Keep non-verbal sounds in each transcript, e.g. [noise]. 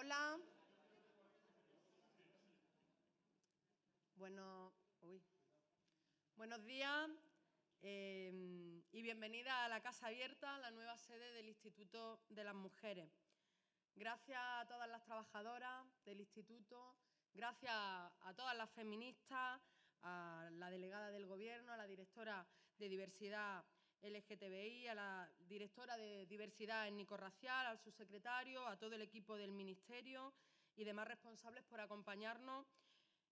Hola, Bueno, Buenos días eh, y bienvenida a la Casa Abierta, la nueva sede del Instituto de las Mujeres. Gracias a todas las trabajadoras del Instituto, gracias a todas las feministas, a la delegada del Gobierno, a la directora de Diversidad LGTBI, a la directora de diversidad étnico-racial, al subsecretario, a todo el equipo del Ministerio y demás responsables por acompañarnos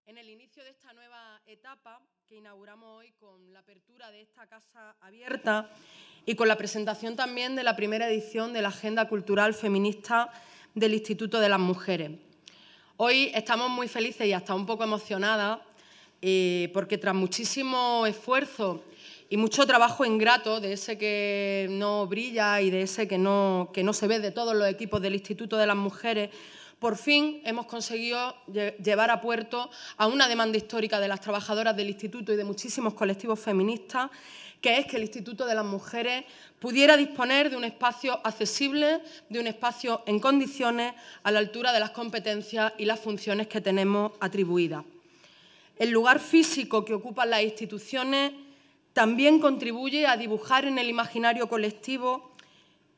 en el inicio de esta nueva etapa que inauguramos hoy con la apertura de esta Casa Abierta y con la presentación también de la primera edición de la Agenda Cultural Feminista del Instituto de las Mujeres. Hoy estamos muy felices y hasta un poco emocionadas eh, porque tras muchísimo esfuerzo y mucho trabajo ingrato de ese que no brilla y de ese que no, que no se ve de todos los equipos del Instituto de las Mujeres, por fin hemos conseguido llevar a puerto a una demanda histórica de las trabajadoras del Instituto y de muchísimos colectivos feministas, que es que el Instituto de las Mujeres pudiera disponer de un espacio accesible, de un espacio en condiciones a la altura de las competencias y las funciones que tenemos atribuidas. El lugar físico que ocupan las instituciones también contribuye a dibujar en el imaginario colectivo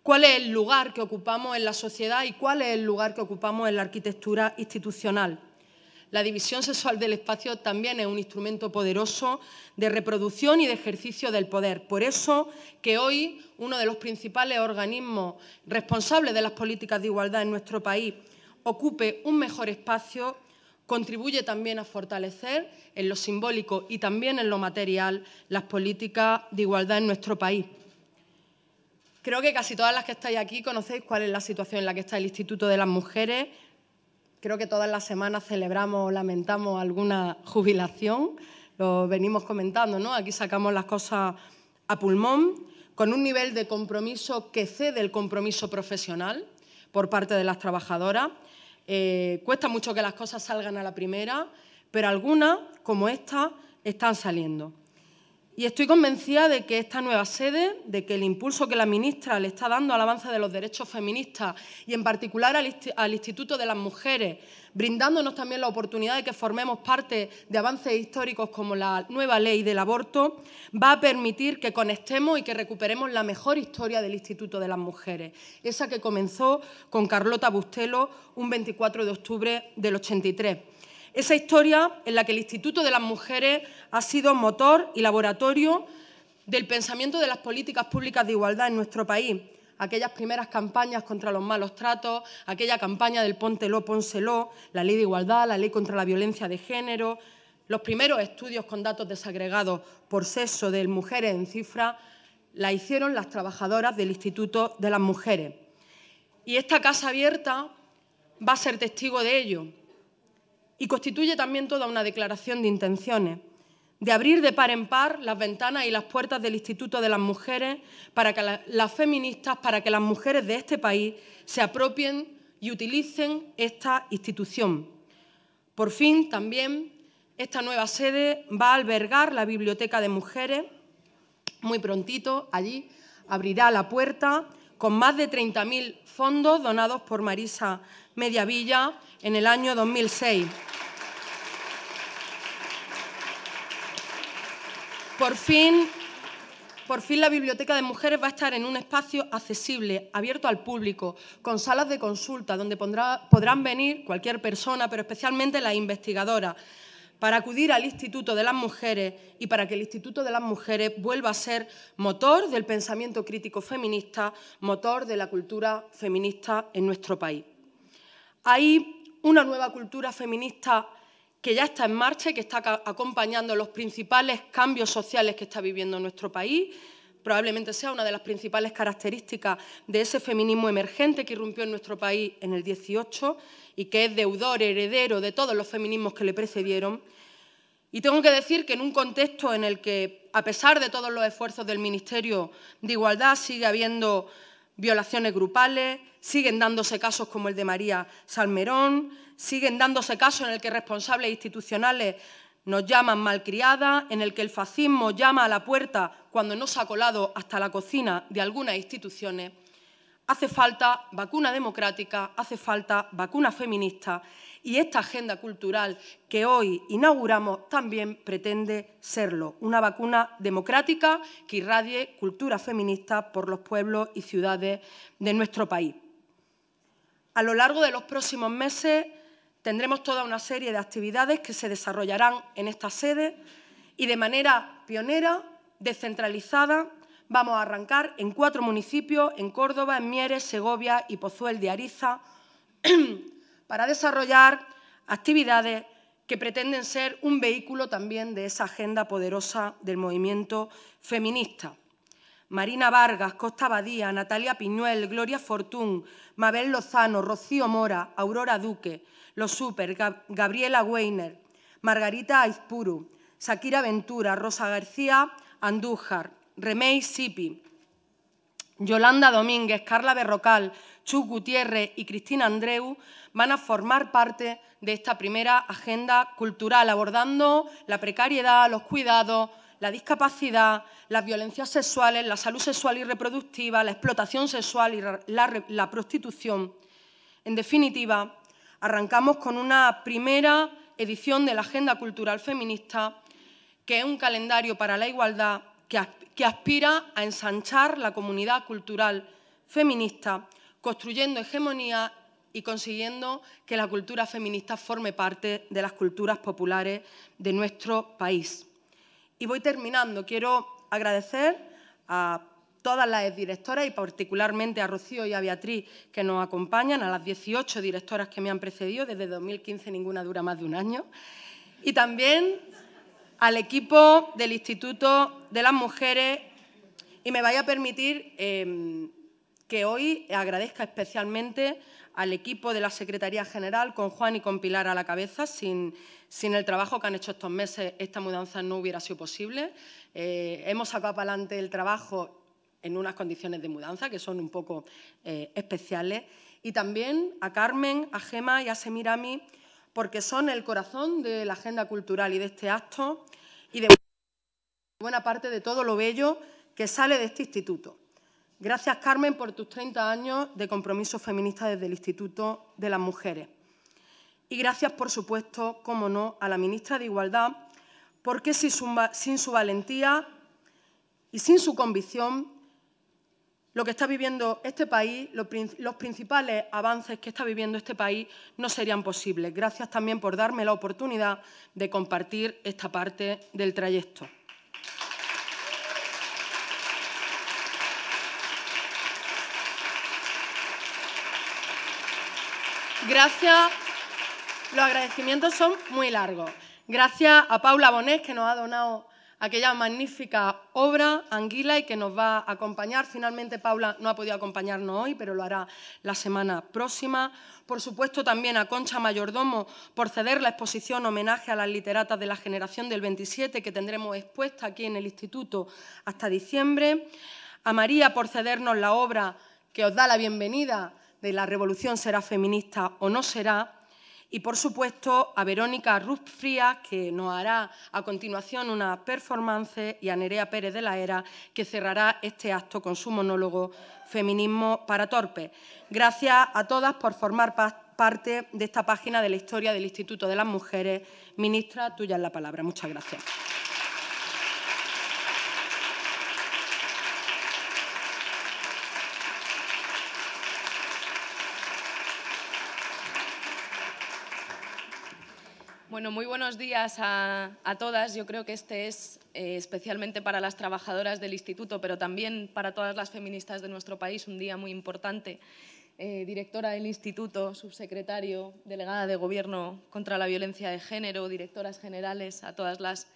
cuál es el lugar que ocupamos en la sociedad y cuál es el lugar que ocupamos en la arquitectura institucional. La división sexual del espacio también es un instrumento poderoso de reproducción y de ejercicio del poder. Por eso que hoy uno de los principales organismos responsables de las políticas de igualdad en nuestro país ocupe un mejor espacio contribuye también a fortalecer en lo simbólico y también en lo material las políticas de igualdad en nuestro país. Creo que casi todas las que estáis aquí conocéis cuál es la situación en la que está el Instituto de las Mujeres. Creo que todas las semanas celebramos o lamentamos alguna jubilación. Lo venimos comentando, ¿no? Aquí sacamos las cosas a pulmón, con un nivel de compromiso que cede el compromiso profesional por parte de las trabajadoras eh, cuesta mucho que las cosas salgan a la primera, pero algunas, como esta, están saliendo. Y estoy convencida de que esta nueva sede, de que el impulso que la ministra le está dando al avance de los derechos feministas y en particular al, Instituto de las Mujeres brindándonos también la oportunidad de que formemos parte de avances históricos como la nueva ley del aborto, va a permitir que conectemos y que recuperemos la mejor historia del Instituto de las Mujeres, esa que comenzó con Carlota Bustelo un 24 de octubre del 83. Esa historia en la que el Instituto de las Mujeres ha sido motor y laboratorio del pensamiento de las políticas públicas de igualdad en nuestro país aquellas primeras campañas contra los malos tratos, aquella campaña del póntelo, pónselo, la ley de igualdad, la ley contra la violencia de género, los primeros estudios con datos desagregados por sexo de mujeres en cifra, la hicieron las trabajadoras del Instituto de las Mujeres. Y esta Casa Abierta va a ser testigo de ello y constituye también toda una declaración de intenciones de abrir de par en par las ventanas y las puertas del Instituto de las Mujeres para que las feministas, para que las mujeres de este país se apropien y utilicen esta institución. Por fin, también, esta nueva sede va a albergar la Biblioteca de Mujeres. Muy prontito, allí abrirá la puerta con más de 30.000 fondos donados por Marisa Mediavilla en el año 2006. Por fin, por fin la Biblioteca de Mujeres va a estar en un espacio accesible, abierto al público, con salas de consulta donde podrán venir cualquier persona, pero especialmente las investigadoras, para acudir al Instituto de las Mujeres y para que el Instituto de las Mujeres vuelva a ser motor del pensamiento crítico feminista, motor de la cultura feminista en nuestro país. Hay una nueva cultura feminista que ya está en marcha y que está acompañando los principales cambios sociales que está viviendo nuestro país. Probablemente sea una de las principales características de ese feminismo emergente que irrumpió en nuestro país en el 18 y que es deudor, heredero de todos los feminismos que le precedieron. Y tengo que decir que en un contexto en el que, a pesar de todos los esfuerzos del Ministerio de Igualdad, sigue habiendo violaciones grupales, siguen dándose casos como el de María Salmerón, siguen dándose caso en el que responsables institucionales nos llaman malcriadas, en el que el fascismo llama a la puerta cuando no se ha colado hasta la cocina de algunas instituciones, hace falta vacuna democrática, hace falta vacuna feminista y esta agenda cultural que hoy inauguramos también pretende serlo, una vacuna democrática que irradie cultura feminista por los pueblos y ciudades de nuestro país. A lo largo de los próximos meses Tendremos toda una serie de actividades que se desarrollarán en esta sede y de manera pionera, descentralizada, vamos a arrancar en cuatro municipios, en Córdoba, en Mieres, Segovia y Pozuel de Ariza, [clears throat] para desarrollar actividades que pretenden ser un vehículo también de esa agenda poderosa del movimiento feminista. Marina Vargas, Costa Badía, Natalia Piñuel, Gloria Fortún, Mabel Lozano, Rocío Mora, Aurora Duque, los Super, Gabriela Weiner, Margarita Aizpuru, Shakira Ventura, Rosa García Andújar, Remey Sipi, Yolanda Domínguez, Carla Berrocal, Chu Gutiérrez y Cristina Andreu van a formar parte de esta primera agenda cultural, abordando la precariedad, los cuidados, la discapacidad, las violencias sexuales, la salud sexual y reproductiva, la explotación sexual y la prostitución. En definitiva, Arrancamos con una primera edición de la Agenda Cultural Feminista, que es un calendario para la igualdad que, aspira a ensanchar la comunidad cultural feminista, construyendo hegemonía y consiguiendo que la cultura feminista forme parte de las culturas populares de nuestro país. Y voy terminando. Quiero agradecer a todas las directoras y particularmente a Rocío y a Beatriz que nos acompañan, a las 18 directoras que me han precedido, desde 2015 ninguna dura más de un año, y también al equipo del Instituto de las Mujeres y me vaya a permitir em, que hoy agradezca especialmente al equipo de la Secretaría General, con Juan y con Pilar a la cabeza. Sin, sin el trabajo que han hecho estos meses, esta mudanza no hubiera sido posible. Eh, hemos sacado para adelante el trabajo en unas condiciones de mudanza que son un poco eh, especiales. Y también a Carmen, a Gema y a Semirami, porque son el corazón de la agenda cultural y de este acto y de buena parte de todo lo bello que sale de este instituto. Gracias, Carmen, por tus 30 años de compromiso feminista desde el Instituto de las Mujeres. Y gracias, por supuesto, como no, a la ministra de Igualdad, porque sin su valentía y sin su convicción lo que está viviendo este país, los principales avances que está viviendo este país no serían posibles. Gracias también por darme la oportunidad de compartir esta parte del trayecto. Gracias. Los agradecimientos son muy largos. Gracias a Paula Bonés, que nos ha donado aquella magnífica obra, Anguila, y que nos va a acompañar. Finalmente, Paula no ha podido acompañarnos hoy, pero lo hará la semana próxima. Por supuesto, también a Concha Mayordomo por ceder la exposición homenaje a las literatas de la generación del 27, que tendremos expuesta aquí en el Instituto hasta diciembre. A María por cedernos la obra que os da la bienvenida de la revolución será feminista o no será, y por supuesto a Verónica Ruz Frías, que nos hará a continuación una performance, y a Nerea Pérez de la Era, que cerrará este acto con su monólogo Feminismo para torpe. Gracias a todas por formar parte de esta página de la historia del Instituto de las Mujeres. Ministra, tuya es la palabra. Muchas gracias. Bueno, muy buenos días a, todas. Yo creo que este es eh, especialmente para las trabajadoras del Instituto, pero también para todas las feministas de nuestro país, un día muy importante. Eh, directora del Instituto, subsecretario, delegada de Gobierno contra la Violencia de Género, directoras generales, a todas las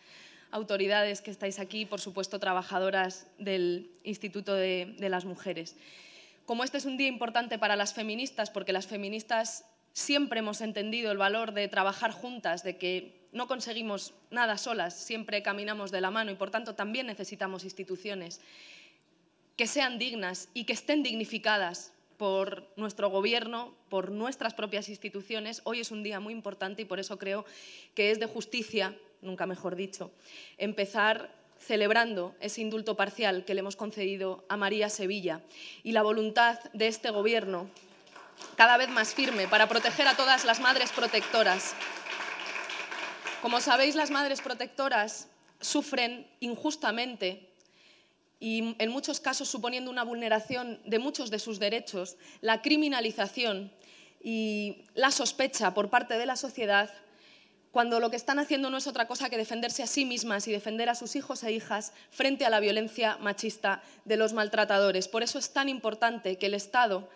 autoridades que estáis aquí, por supuesto, trabajadoras del Instituto de, de las Mujeres. Como este es un día importante para las feministas, porque las feministas Siempre hemos entendido el valor de trabajar juntas, de que no conseguimos nada solas, siempre caminamos de la mano y por tanto también necesitamos instituciones que sean dignas y que estén dignificadas por nuestro gobierno, por nuestras propias instituciones. Hoy es un día muy importante y por eso creo que es de justicia, nunca mejor dicho, empezar celebrando ese indulto parcial que le hemos concedido a María Sevilla y la voluntad de este gobierno cada vez más firme para proteger a todas las madres protectoras. Como sabéis, las madres protectoras sufren injustamente y en muchos casos suponiendo una vulneración de muchos de sus derechos, la criminalización y la sospecha por parte de la sociedad cuando lo que están haciendo no es otra cosa que defenderse a sí mismas y defender a sus hijos e hijas frente a la violencia machista de los maltratadores. Por eso es tan importante que el Estado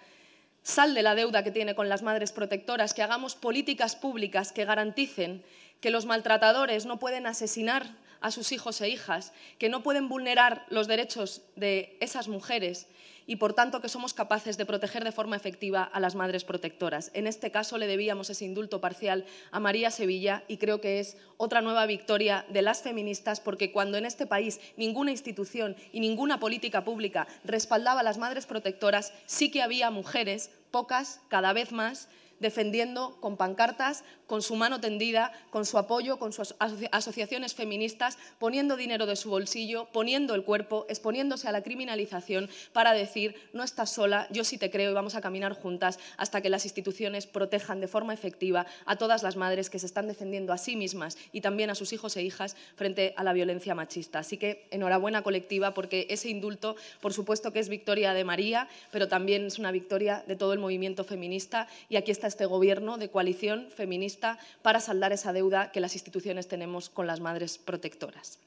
sal de la deuda que tiene con las madres protectoras, que hagamos políticas públicas que garanticen que los maltratadores no pueden asesinar a sus hijos e hijas, que no pueden vulnerar los derechos de esas mujeres y, por tanto, que somos capaces de proteger de forma efectiva a las madres protectoras. En este caso, le debíamos ese indulto parcial a María Sevilla y creo que es otra nueva victoria de las feministas porque cuando en este país ninguna institución y ninguna política pública respaldaba a las madres protectoras, sí que había mujeres pocas, cada vez más, defendiendo con pancartas, con su mano tendida, con su apoyo, con sus asociaciones feministas, poniendo dinero de su bolsillo, poniendo el cuerpo, exponiéndose a la criminalización para decir, no estás sola, yo sí te creo y vamos a caminar juntas hasta que las instituciones protejan de forma efectiva a todas las madres que se están defendiendo a sí mismas y también a sus hijos e hijas frente a la violencia machista. Así que enhorabuena colectiva porque ese indulto, por supuesto que es victoria de María, pero también es una victoria de todo el movimiento feminista y aquí está este gobierno de coalición feminista para saldar esa deuda que las instituciones tenemos con las madres protectoras.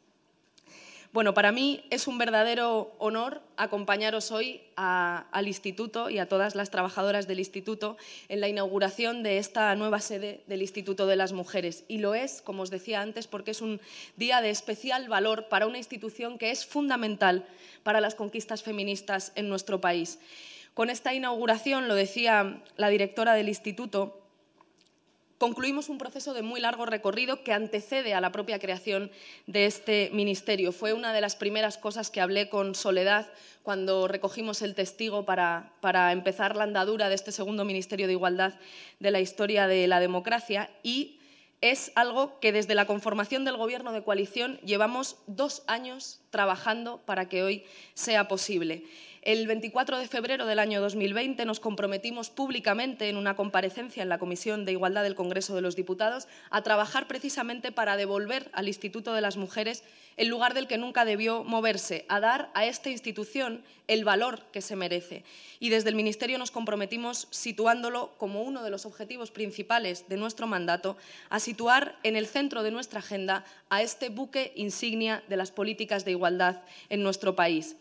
Bueno, para mí es un verdadero honor acompañaros hoy al Instituto y a todas las trabajadoras del Instituto en la inauguración de esta nueva sede del Instituto de las Mujeres. Y lo es, como os decía antes, porque es un día de especial valor para una institución que es fundamental para las conquistas feministas en nuestro país. Con esta inauguración, lo decía la directora del instituto, concluimos un proceso de muy largo recorrido que antecede a la propia creación de este ministerio. Fue una de las primeras cosas que hablé con Soledad cuando recogimos el testigo para, para, empezar la andadura de este segundo ministerio de igualdad de la historia de la democracia y es algo que desde la conformación del gobierno de coalición llevamos dos años trabajando para que hoy sea posible. El 24 de febrero del año 2020 nos comprometimos públicamente en una comparecencia en la Comisión de Igualdad del Congreso de los Diputados a trabajar precisamente para devolver al Instituto de las Mujeres el lugar del que nunca debió moverse, a dar a esta institución el valor que se merece. Y desde el Ministerio nos comprometimos, situándolo como uno de los objetivos principales de nuestro mandato, a situar en el centro de nuestra agenda a este buque insignia de las políticas de igualdad en nuestro país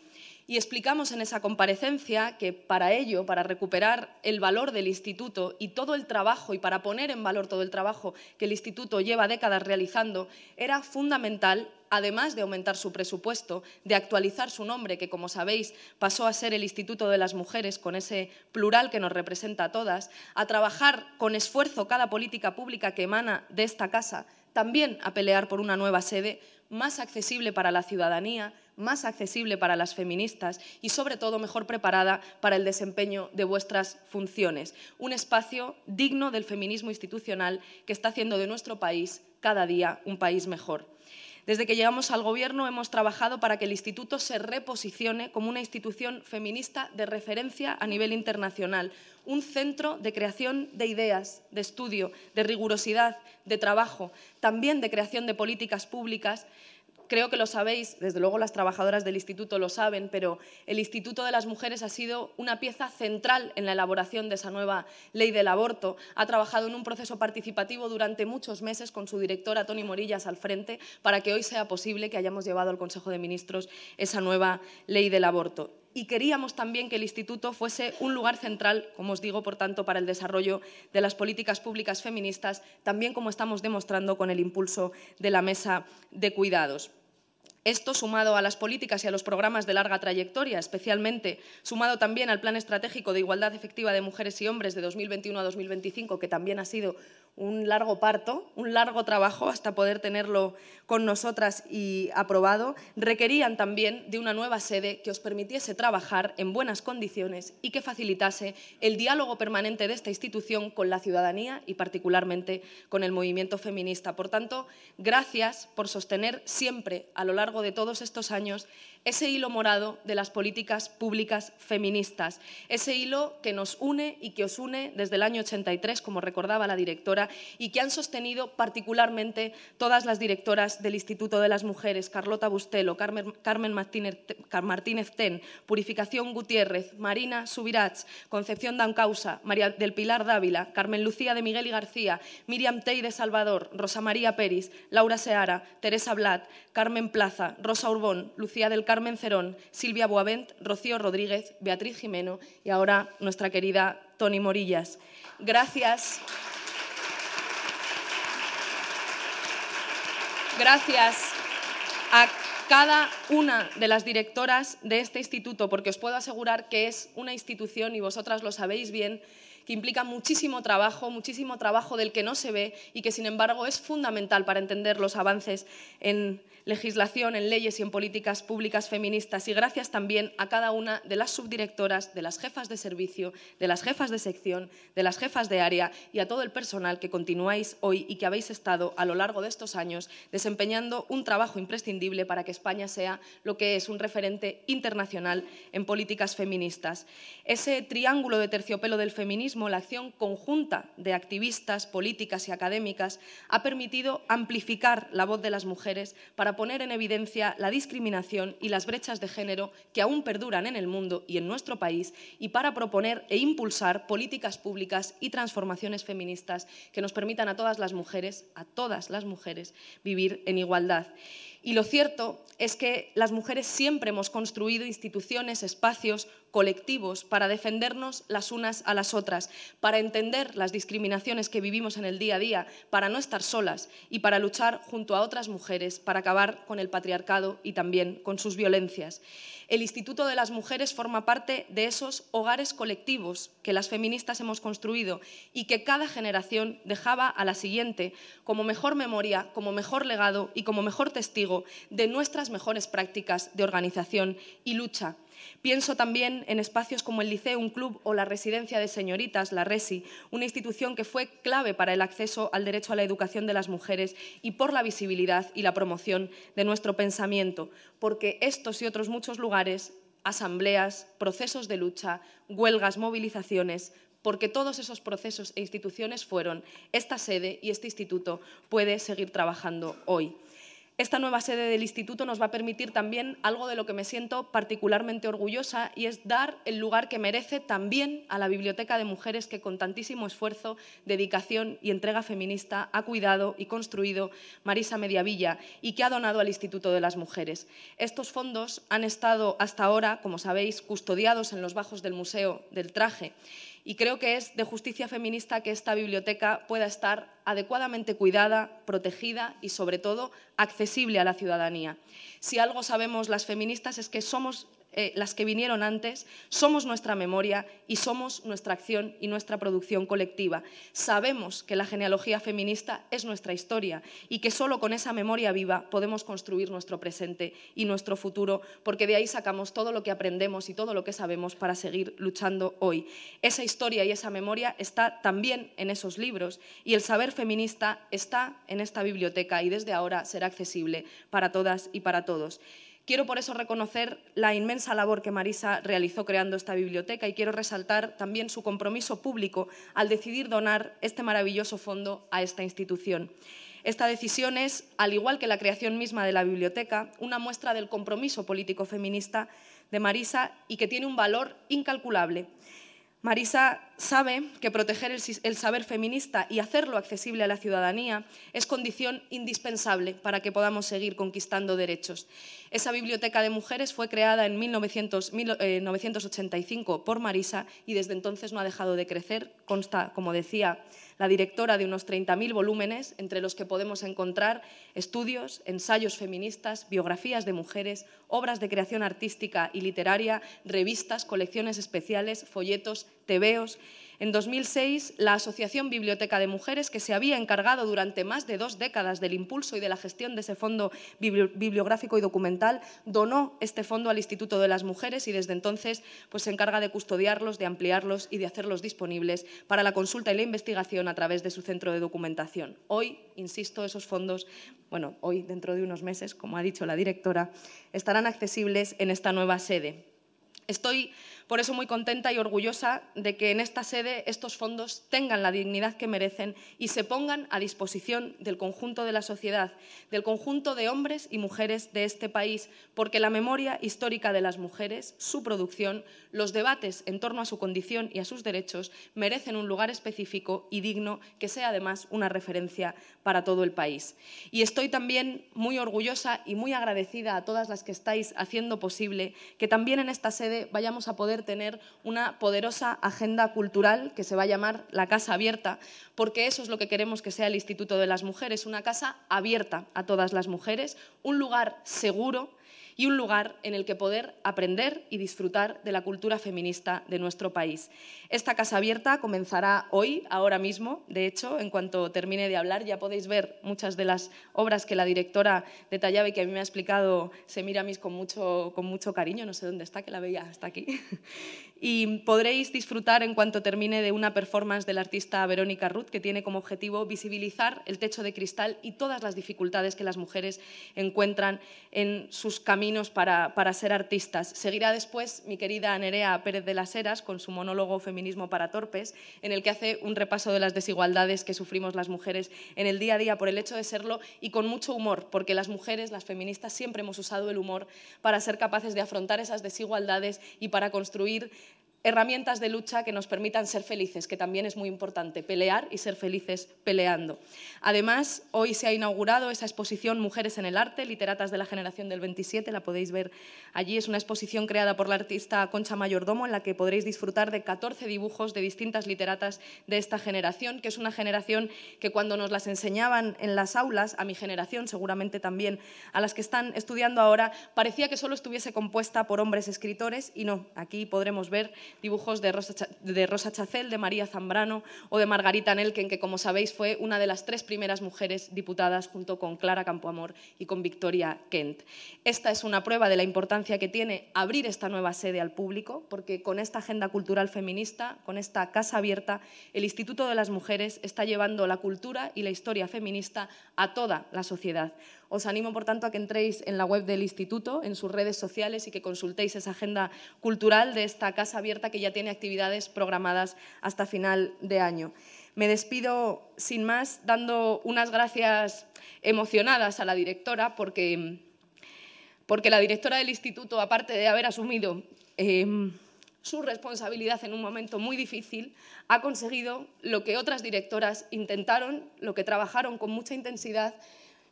y explicamos en esa comparecencia que para ello, para recuperar el valor del Instituto y todo el trabajo, y para poner en valor todo el trabajo que el Instituto lleva décadas realizando, era fundamental, además de aumentar su presupuesto, de actualizar su nombre, que como sabéis pasó a ser el Instituto de las Mujeres, con ese plural que nos representa a todas, a trabajar con esfuerzo cada política pública que emana de esta casa, también a pelear por una nueva sede más accesible para la ciudadanía, más accesible para las feministas y, sobre todo, mejor preparada para el desempeño de vuestras funciones. Un espacio digno del feminismo institucional que está haciendo de nuestro país cada día un país mejor. Desde que llegamos al Gobierno hemos trabajado para que el Instituto se reposicione como una institución feminista de referencia a nivel internacional, un centro de creación de ideas, de estudio, de rigurosidad, de trabajo, también de creación de políticas públicas creo que lo sabéis, desde luego las trabajadoras del instituto lo saben, pero el Instituto de las Mujeres ha sido una pieza central en la elaboración de esa nueva ley del aborto. Ha trabajado en un proceso participativo durante muchos meses con su directora Toni Morillas al frente para que hoy sea posible que hayamos llevado al Consejo de Ministros esa nueva ley del aborto y queríamos también que el Instituto fuese un lugar central, como os digo, por tanto, para el desarrollo de las políticas públicas feministas, también como estamos demostrando con el impulso de la Mesa de Cuidados. Esto, sumado a las políticas y a los programas de larga trayectoria, especialmente sumado también al Plan Estratégico de Igualdad Efectiva de Mujeres y Hombres de 2021 a 2025, que también ha sido un largo parto, un largo trabajo hasta poder tenerlo con nosotras y aprobado, requerían también de una nueva sede que os permitiese trabajar en buenas condiciones y que facilitase el diálogo permanente de esta institución con la ciudadanía y particularmente con el movimiento feminista. Por tanto, gracias por sostener siempre a lo largo de todos estos años ese hilo morado de las políticas públicas feministas, ese hilo que nos une y que os une desde el año 83, como recordaba la directora, y que han sostenido particularmente todas las directoras del Instituto de las Mujeres, Carlota Bustelo, Carmen, Martínez, Ten, Purificación Gutiérrez, Marina Subirats, Concepción Dancausa, María del Pilar Dávila, Carmen Lucía de Miguel y García, Miriam Tey de Salvador, Rosa María Pérez, Laura Seara, Teresa Blat, Carmen Plaza, Rosa Urbón, Lucía del Carmen Cerón, Silvia Boavent, Rocío Rodríguez, Beatriz Jimeno y ahora nuestra querida Toni Morillas. Gracias. Gracias a cada una de las directoras de este instituto, porque os puedo asegurar que es una institución, y vosotras lo sabéis bien, implica muchísimo trabajo, muchísimo trabajo del que no se ve y que, sin embargo, es fundamental para entender los avances en legislación, en leyes y en políticas públicas feministas. Y gracias también a cada una de las subdirectoras, de las jefas de servicio, de las jefas de sección, de las jefas de área y a todo el personal que continuáis hoy y que habéis estado a lo largo de estos años desempeñando un trabajo imprescindible para que España sea lo que es un referente internacional en políticas feministas. Ese triángulo de terciopelo del feminismo la acción conjunta de activistas, políticas y académicas ha permitido amplificar la voz de las mujeres para poner en evidencia la discriminación y las brechas de género que aún perduran en el mundo y en nuestro país y para proponer e impulsar políticas públicas y transformaciones feministas que nos permitan a todas las mujeres, a todas las mujeres, vivir en igualdad. Y lo cierto es que las mujeres siempre hemos construido instituciones, espacios, colectivos para defendernos las unas a las otras, para entender las discriminaciones que vivimos en el día a día, para no estar solas y para luchar junto a otras mujeres para acabar con el patriarcado y también con sus violencias. El Instituto de las Mujeres forma parte de esos hogares colectivos que las feministas hemos construido y que cada generación dejaba a la siguiente como mejor memoria, como mejor legado y como mejor testigo de nuestras mejores prácticas de organización y lucha. Pienso también en espacios como el liceo, un club o la residencia de señoritas, la RESI, una institución que fue clave para el acceso al derecho a la educación de las mujeres y por la visibilidad y la promoción de nuestro pensamiento, porque estos y otros muchos lugares asambleas, procesos de lucha, huelgas, movilizaciones, porque todos esos procesos e instituciones fueron esta sede y este instituto puede seguir trabajando hoy. Esta nueva sede del instituto nos va a permitir también algo de lo que me siento particularmente orgullosa y es dar el lugar que merece también a la Biblioteca de Mujeres que con tantísimo esfuerzo, dedicación y entrega feminista ha cuidado y construido Marisa Mediavilla y que ha donado al Instituto de las Mujeres. Estos fondos han estado hasta ahora, como sabéis, custodiados en los bajos del Museo del Traje y creo que es de justicia feminista que esta biblioteca pueda estar adecuadamente cuidada, protegida y, sobre todo, accesible a la ciudadanía. Si algo sabemos las feministas es que somos eh, las que vinieron antes, somos nuestra memoria y somos nuestra acción y nuestra producción colectiva. Sabemos que la genealogía feminista es nuestra historia y que solo con esa memoria viva podemos construir nuestro presente y nuestro futuro, porque de ahí sacamos todo lo que aprendemos y todo lo que sabemos para seguir luchando hoy. Esa historia y esa memoria está también en esos libros y el saber feminista está en esta biblioteca y desde ahora será accesible para todas y para todos. Quiero por eso reconocer la inmensa labor que Marisa realizó creando esta biblioteca y quiero resaltar también su compromiso público al decidir donar este maravilloso fondo a esta institución. Esta decisión es, al igual que la creación misma de la biblioteca, una muestra del compromiso político feminista de Marisa y que tiene un valor incalculable Marisa sabe que proteger el, saber feminista y hacerlo accesible a la ciudadanía es condición indispensable para que podamos seguir conquistando derechos. Esa biblioteca de mujeres fue creada en 1985 eh, por Marisa y desde entonces no ha dejado de crecer. Consta, como decía la directora de unos 30.000 volúmenes, entre los que podemos encontrar estudios, ensayos feministas, biografías de mujeres, obras de creación artística y literaria, revistas, colecciones especiales, folletos, tebeos en 2006, la Asociación Biblioteca de Mujeres, que se había encargado durante más de dos décadas del impulso y de la gestión de ese fondo bibliográfico y documental, donó este fondo al Instituto de las Mujeres y desde entonces pues, se encarga de custodiarlos, de ampliarlos y de hacerlos disponibles para la consulta y la investigación a través de su centro de documentación. Hoy, insisto, esos fondos, bueno, hoy dentro de unos meses, como ha dicho la directora, estarán accesibles en esta nueva sede. Estoy por eso muy contenta y orgullosa de que en esta sede estos fondos tengan la dignidad que merecen y se pongan a disposición del conjunto de la sociedad, del conjunto de hombres y mujeres de este país, porque la memoria histórica de las mujeres, su producción, los debates en torno a su condición y a sus derechos merecen un lugar específico y digno que sea además una referencia para todo el país. Y estoy también muy orgullosa y muy agradecida a todas las que estáis haciendo posible que también en esta sede vayamos a poder tener una poderosa agenda cultural que se va a llamar la Casa Abierta, porque eso es lo que queremos que sea el Instituto de las Mujeres, una casa abierta a todas las mujeres, un lugar seguro y un lugar en el que poder aprender y disfrutar de la cultura feminista de nuestro país. Esta casa abierta comenzará hoy, ahora mismo. De hecho, en cuanto termine de hablar, ya podéis ver muchas de las obras que la directora detallaba y que a mí me ha explicado Semiramis con mucho, con mucho cariño. No sé dónde está, que la veía hasta aquí y podréis disfrutar en cuanto termine de una performance del artista Verónica Ruth que tiene como objetivo visibilizar el techo de cristal y todas las dificultades que las mujeres encuentran en sus caminos para, ser artistas. Seguirá después mi querida Nerea Pérez de las Heras con su monólogo Feminismo para Torpes, en el que hace un repaso de las desigualdades que sufrimos las mujeres en el día a día por el hecho de serlo y con mucho humor, porque las mujeres, las feministas, siempre hemos usado el humor para ser capaces de afrontar esas desigualdades y para construir herramientas de lucha que nos permitan ser felices, que también es muy importante pelear y ser felices peleando. Además, hoy se ha inaugurado esa exposición Mujeres en el Arte, literatas de la generación del 27, la podéis ver allí. Es una exposición creada por la artista Concha Mayordomo en la que podréis disfrutar de 14 dibujos de distintas literatas de esta generación, que es una generación que cuando nos las enseñaban en las aulas, a mi generación seguramente también, a las que están estudiando ahora, parecía que solo estuviese compuesta por hombres escritores y no, aquí podremos ver dibujos de Rosa, Chacel, de María Zambrano o de Margarita Nelken, que como sabéis fue una de las tres primeras mujeres diputadas junto con Clara Campoamor y con Victoria Kent. Esta es una prueba de la importancia que tiene abrir esta nueva sede al público, porque con esta agenda cultural feminista, con esta casa abierta, el Instituto de las Mujeres está llevando la cultura y la historia feminista a toda la sociedad. Os animo, por tanto, a que entréis en la web del Instituto, en sus redes sociales y que consultéis esa agenda cultural de esta casa abierta que ya tiene actividades programadas hasta final de año. Me despido, sin más, dando unas gracias emocionadas a la directora porque, la directora del Instituto, aparte de haber asumido... Em, su responsabilidad en un momento muy difícil, ha conseguido lo que otras directoras intentaron, lo que trabajaron con mucha intensidad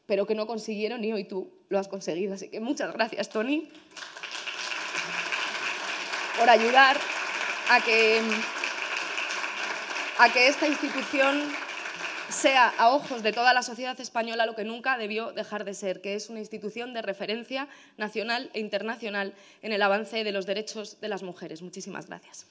pero que no consiguieron y hoy tú lo has conseguido. Así que muchas gracias, Tony, por ayudar a que, a que esta institución sea, a ojos de toda la sociedad española, lo que nunca debió dejar de ser, que es una institución de referencia nacional e internacional en el avance de los derechos de las mujeres. Muchísimas gracias.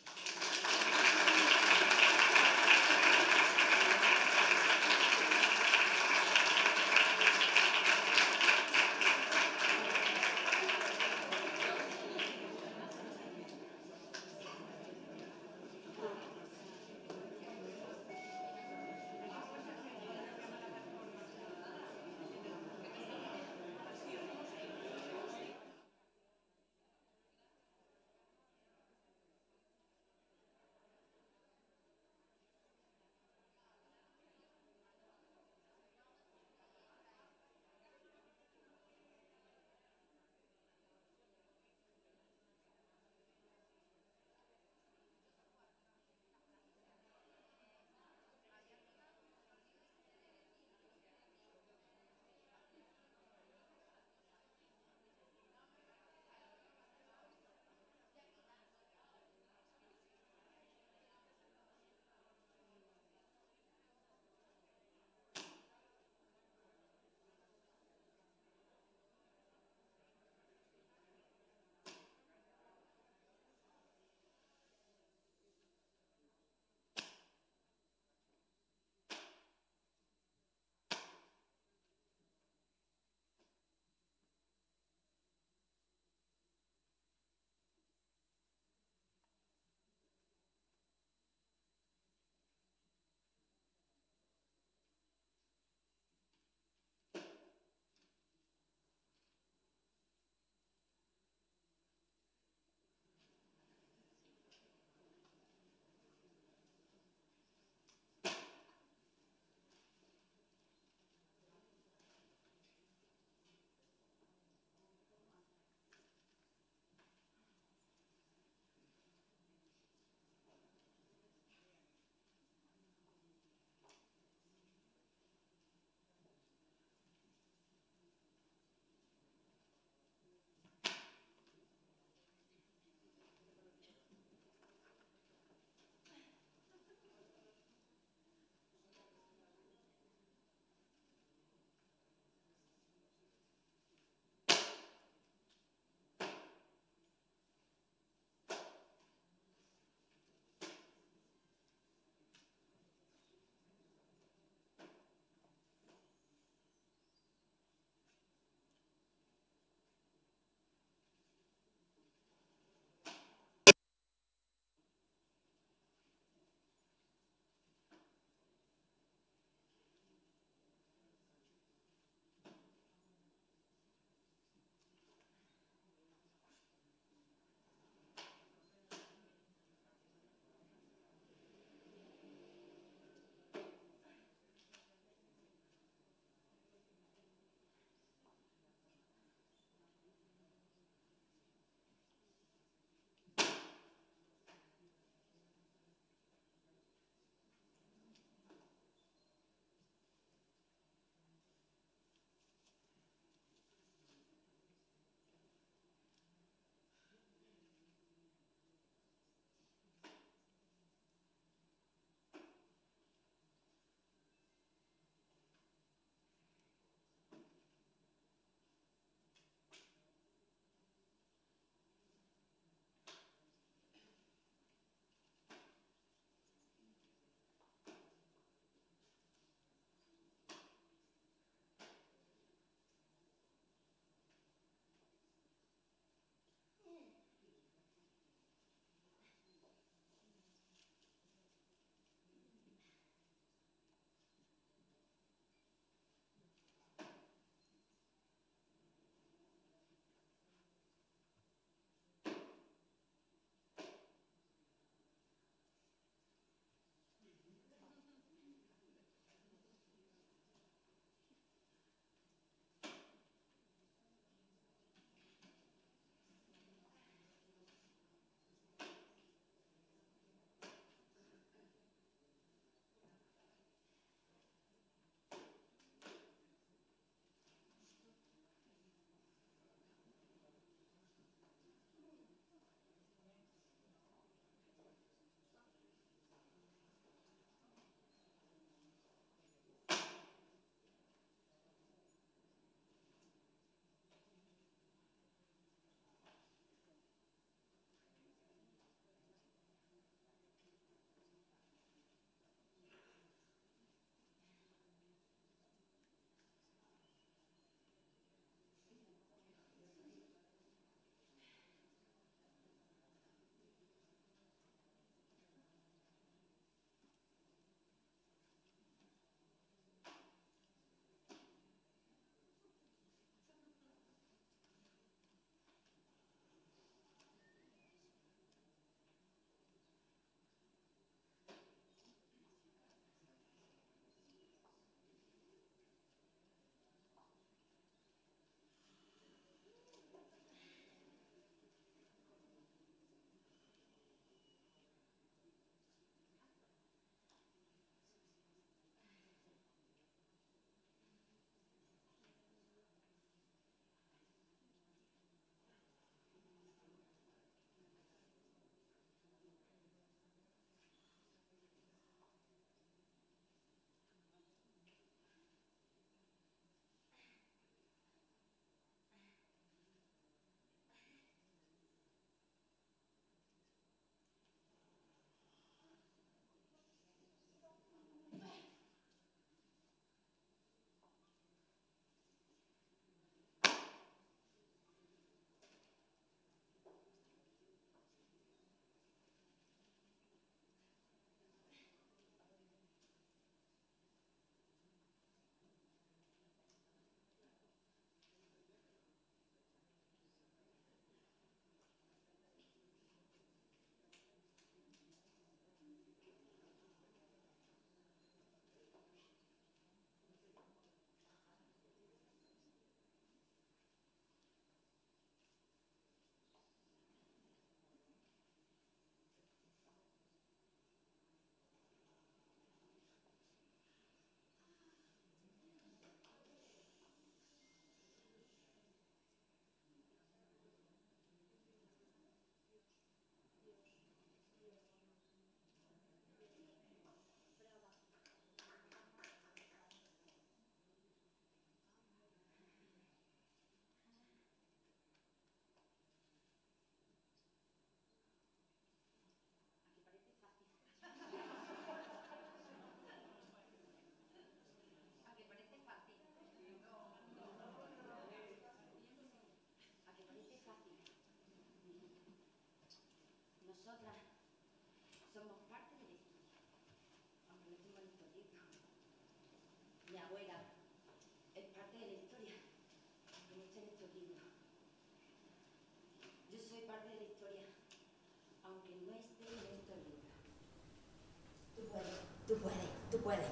Tú puedes, tú puedes,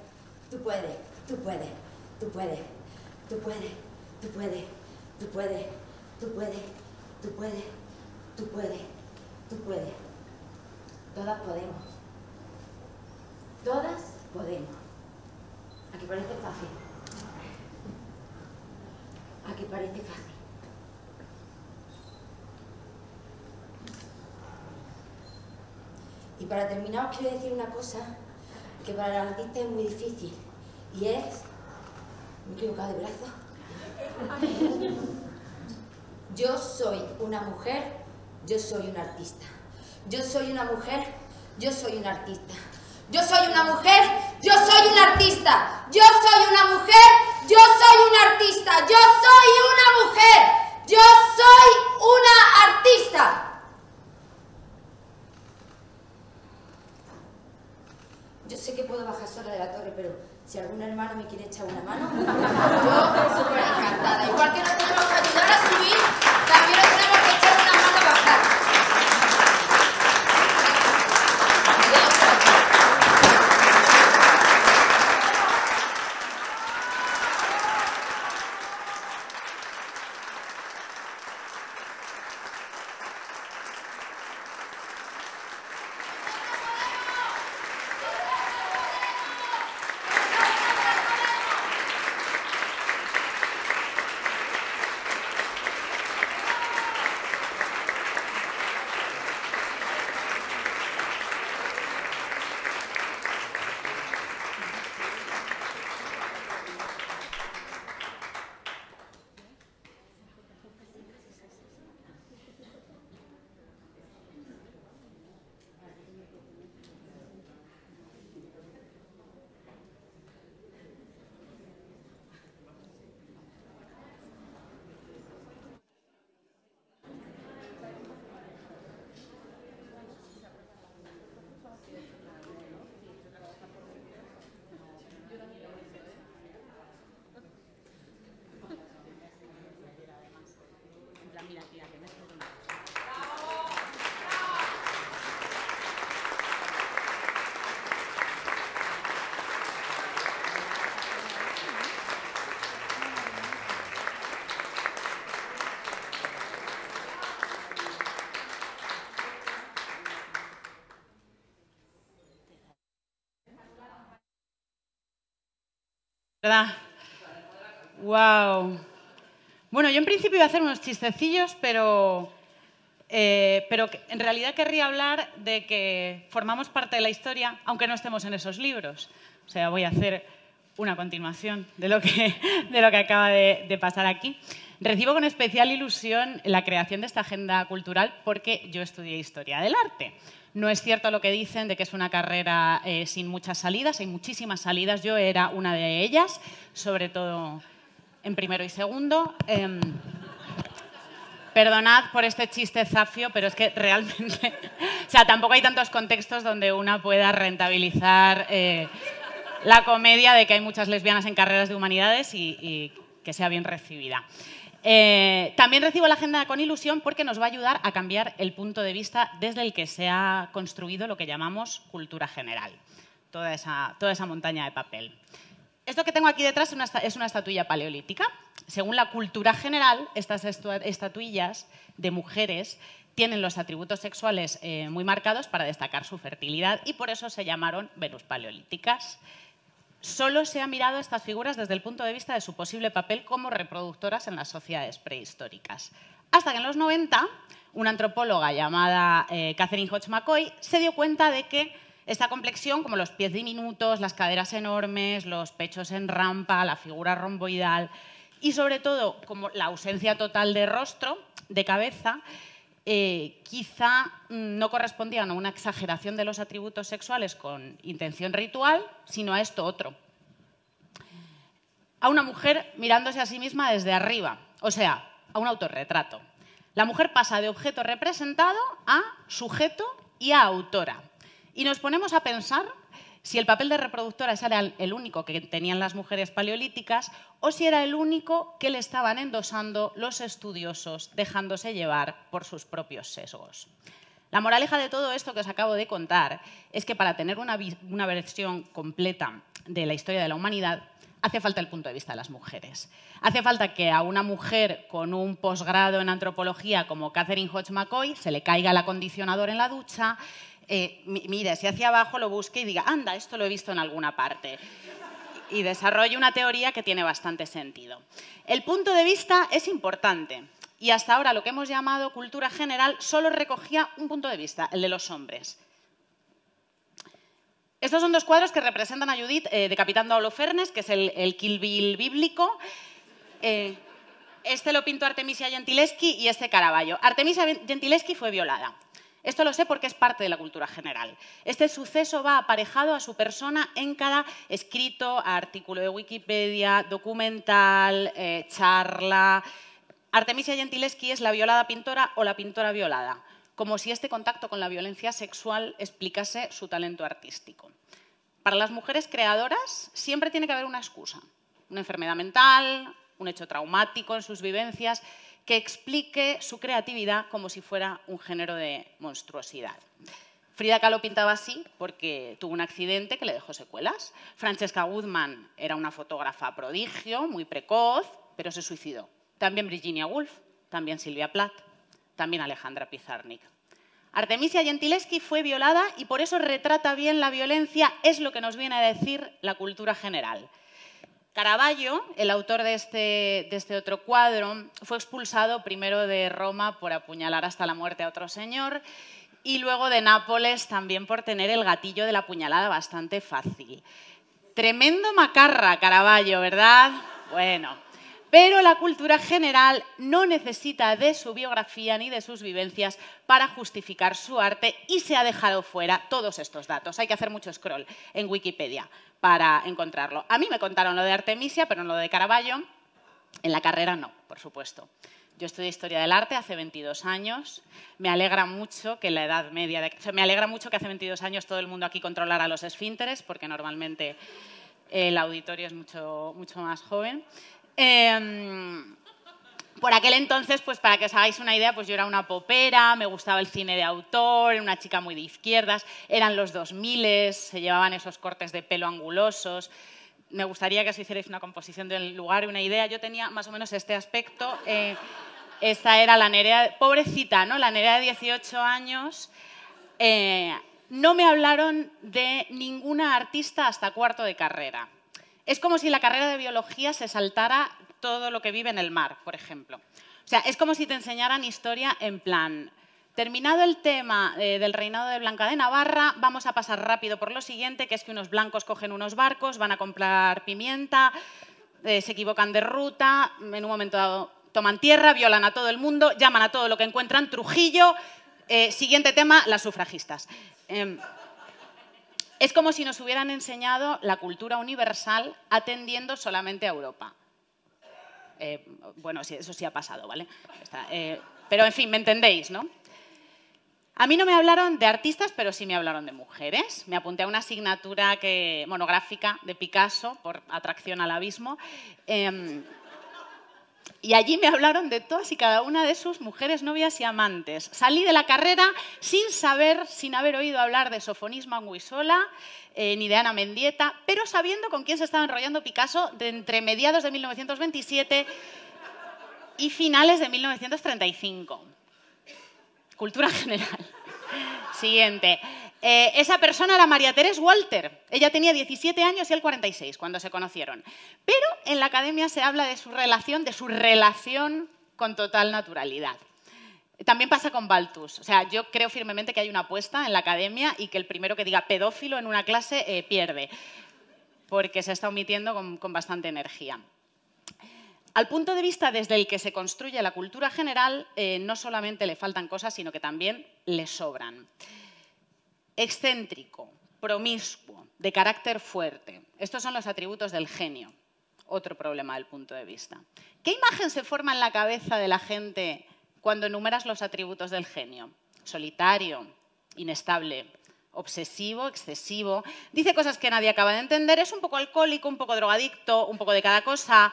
tú puedes, tú puedes, tú puedes, tú puedes, tú puedes, tú puedes, tú puedes, tú puedes, tú puedes, tú puedes. Todas podemos. Todas podemos. A parece fácil. A que parece fácil. Y para terminar os quiero decir una cosa que para el artista es muy difícil y es... me he equivocado de brazo. Yo soy una mujer, yo soy un artista. Yo soy una mujer, yo soy un artista. Yo soy una mujer, yo soy un artista. Yo soy una mujer, yo soy un artista. Yo soy una mujer, yo soy una artista. yo sé que puedo bajar sola de la torre, pero si algún hermano me quiere echar una mano, [laughs] yo súper encantada. Igual que nosotros vamos a ayudar a subir, también lo tenemos ¡Wow! Bueno, yo en principio iba a hacer unos chistecillos, pero, eh, pero en realidad querría hablar de que formamos parte de la historia, aunque no estemos en esos libros. O sea, voy a hacer una continuación de lo que, de lo que acaba de pasar aquí. Recibo con especial ilusión la creación de esta agenda cultural porque yo estudié historia del arte. No es cierto lo que dicen de que es una carrera eh, sin muchas salidas, hay muchísimas salidas, yo era una de ellas, sobre todo en primero y segundo. Em, perdonad por este chiste zafio, pero es que realmente, o sea, tampoco hay tantos contextos donde una pueda rentabilizar eh, la comedia de que hay muchas lesbianas en carreras de humanidades y, y que sea bien recibida. Eh, también recibo la agenda con ilusión porque nos va a ayudar a cambiar el punto de vista desde el que se ha construido lo que llamamos cultura general, toda esa, montaña de papel. Esto que tengo aquí detrás es una, es estatuilla paleolítica. Según la cultura general, estas estatuillas de mujeres tienen los atributos sexuales eh, muy marcados para destacar su fertilidad y por eso se llamaron Venus paleolíticas. Solo se ha mirado estas figuras desde el punto de vista de su posible papel como reproductoras en las sociedades prehistóricas. Hasta que en los 90, una antropóloga llamada eh, Catherine Hodge McCoy se dio cuenta de que esta complexión, como los pies diminutos, las caderas enormes, los pechos en rampa, la figura romboidal y sobre todo como la ausencia total de rostro, de cabeza, eh, quizá mm, no correspondían a una exageración de los atributos sexuales con intención ritual, sino a esto otro. A una mujer mirándose a sí misma desde arriba, o sea, a un autorretrato. La mujer pasa de objeto representado a sujeto y a autora. Y nos ponemos a pensar si el papel de reproductora era el único que tenían las mujeres paleolíticas o si era el único que le estaban endosando los estudiosos, dejándose llevar por sus propios sesgos. La moraleja de todo esto que os acabo de contar es que para tener una, una versión completa de la historia de la humanidad, hace falta el punto de vista de las mujeres. Hace falta que a una mujer con un posgrado en antropología como Catherine Hodge McCoy se le caiga el acondicionador en la ducha, eh, mire si hacia abajo, lo busque y diga, anda, esto lo he visto en alguna parte. Y desarrolle una teoría que tiene bastante sentido. El punto de vista es importante. Y hasta ahora lo que hemos llamado cultura general solo recogía un punto de vista, el de los hombres. Estos son dos cuadros que representan a Judith eh, decapitando a Holofernes, que es el, el Kill Bill bíblico. Eh, este lo pintó Artemisia Gentileschi y este Caravaggio. Artemisia Gentileschi fue violada. Esto lo sé porque es parte de la cultura general. Este suceso va aparejado a su persona en cada escrito, artículo de Wikipedia, documental, eh, charla. Artemisia Gentileschi es la violada pintora o la pintora violada, como si este contacto con la violencia sexual explicase su talento artístico. Para las mujeres creadoras siempre tiene que haber una excusa, una enfermedad mental, un hecho traumático en sus vivencias que explique su creatividad como si fuera un género de monstruosidad. Frida Kahlo pintaba así porque tuvo un accidente que le dejó secuelas. Francesca Goodman era una fotógrafa prodigio, muy precoz, pero se suicidó. También Virginia Woolf, también Silvia Plath, también Alejandra Pizarnik. Artemisia Gentileschi fue violada y por eso retrata bien la violencia, es lo que nos viene a decir la cultura general. Caravaggio, el autor de este, de este, otro cuadro, fue expulsado primero de Roma por apuñalar hasta la muerte a otro señor y luego de Nápoles también por tener el gatillo de la puñalada bastante fácil. Tremendo macarra, Caravaggio, ¿verdad? Bueno, pero la cultura general no necesita de su biografía ni de sus vivencias para justificar su arte y se ha dejado fuera todos estos datos. Hay que hacer mucho scroll en Wikipedia para encontrarlo. A mí me contaron lo de Artemisia, pero no lo de Caravaggio. En la carrera no, por supuesto. Yo estudié Historia del Arte hace 22 años. Me alegra mucho que la edad media... me alegra mucho que hace 22 años todo el mundo aquí controlara los esfínteres, porque normalmente el auditorio es mucho más joven. Em, por aquel entonces, pues para que os hagáis una idea, pues yo era una popera, me gustaba el cine de autor, era una chica muy de izquierdas, eran los 2000, se llevaban esos cortes de pelo angulosos. Me gustaría que os hicierais una composición del lugar y una idea. Yo tenía más o menos este aspecto. Eh, esta era la Nerea, pobrecita, ¿no? La Nerea de 18 años. Eh, no me hablaron de ninguna artista hasta cuarto de carrera. Es como si la carrera de biología se saltara todo lo que vive en el mar, por ejemplo. O sea, es como si te enseñaran historia en plan, Terminado el tema eh, del reinado de Blanca de Navarra, vamos a pasar rápido por lo siguiente, que es que unos blancos cogen unos barcos, van a comprar pimienta, eh, se equivocan de ruta, en un momento dado toman tierra, violan a todo el mundo, llaman a todo lo que encuentran Trujillo. Eh, siguiente tema, las sufragistas. Em, es como si nos hubieran enseñado la cultura universal atendiendo solamente a Europa. Eh, bueno, eso sí ha pasado, ¿vale? Eh, pero en fin, me entendéis, ¿no? A mí no me hablaron de artistas, pero sí me hablaron de mujeres. Me apunté a una asignatura que, monográfica de Picasso por atracción al abismo. Em, y allí me hablaron de todas y cada una de sus mujeres, novias y amantes. Salí de la carrera sin saber, sin haber oído hablar de Sofonisma Anguisola eh, ni de Ana Mendieta, pero sabiendo con quién se estaba enrollando Picasso de entre mediados de 1927 y finales de 1935. Cultura [laughs] general. Siguiente. Eh, esa persona era María Teresa Walter. Ella tenía 17 años y él 46 cuando se conocieron. Pero en la academia se habla de su relación, de su relación con total naturalidad. También pasa con Baltus. O sea, yo creo firmemente que hay una apuesta en la academia y que el primero que diga pedófilo en una clase eh, pierde, porque se está omitiendo con, bastante energía. Al punto de vista desde el que se construye la cultura general, eh, no solamente le faltan cosas, sino que también le sobran excéntrico, promiscuo, de carácter fuerte. Estos son los atributos del genio. Otro problema del punto de vista. ¿Qué imagen se forma en la cabeza de la gente cuando enumeras los atributos del genio? Solitario, inestable, obsesivo, excesivo. Dice cosas que nadie acaba de entender. Es un poco alcohólico, un poco drogadicto, un poco de cada cosa.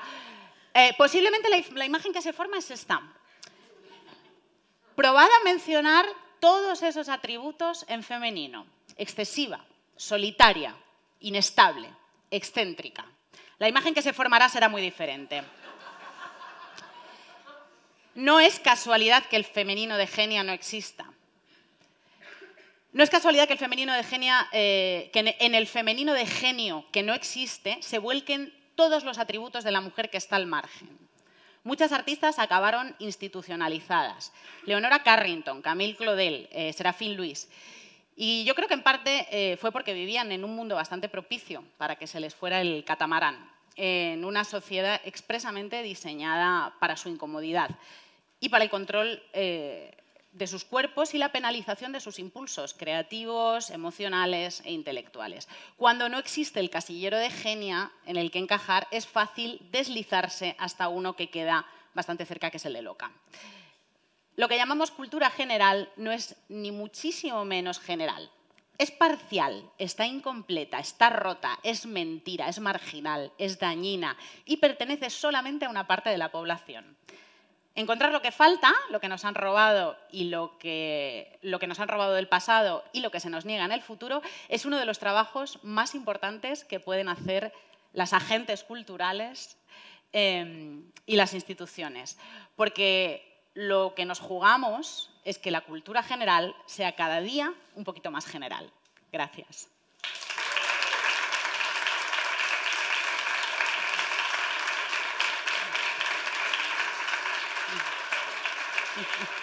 Eh, posiblemente la, la imagen que se forma es esta. Probad a mencionar todos esos atributos en femenino. Excesiva, solitaria, inestable, excéntrica. La imagen que se formará será muy diferente. No es casualidad que el femenino de Genia no exista. No es casualidad que, el femenino de eh, que en el femenino de genio que no existe se vuelquen todos los atributos de la mujer que está al margen muchas artistas acabaron institucionalizadas. Leonora Carrington, Camille Claudel, eh, Serafín Luis. Y yo creo que en parte eh, fue porque vivían en un mundo bastante propicio para que se les fuera el catamarán, en una sociedad expresamente diseñada para su incomodidad y para el control eh, de sus cuerpos y la penalización de sus impulsos creativos, emocionales e intelectuales. Cuando no existe el casillero de genia en el que encajar, es fácil deslizarse hasta uno que queda bastante cerca, que se le de loca. Lo que llamamos cultura general no es ni muchísimo menos general. Es parcial, está incompleta, está rota, es mentira, es marginal, es dañina y pertenece solamente a una parte de la población encontrar lo que falta, lo que nos han robado y lo que, nos han robado del pasado y lo que se nos niega en el futuro, es uno de los trabajos más importantes que pueden hacer las agentes culturales em, y las instituciones. Porque lo que nos jugamos es que la cultura general sea cada día un poquito más general. Gracias. Thank [laughs] you.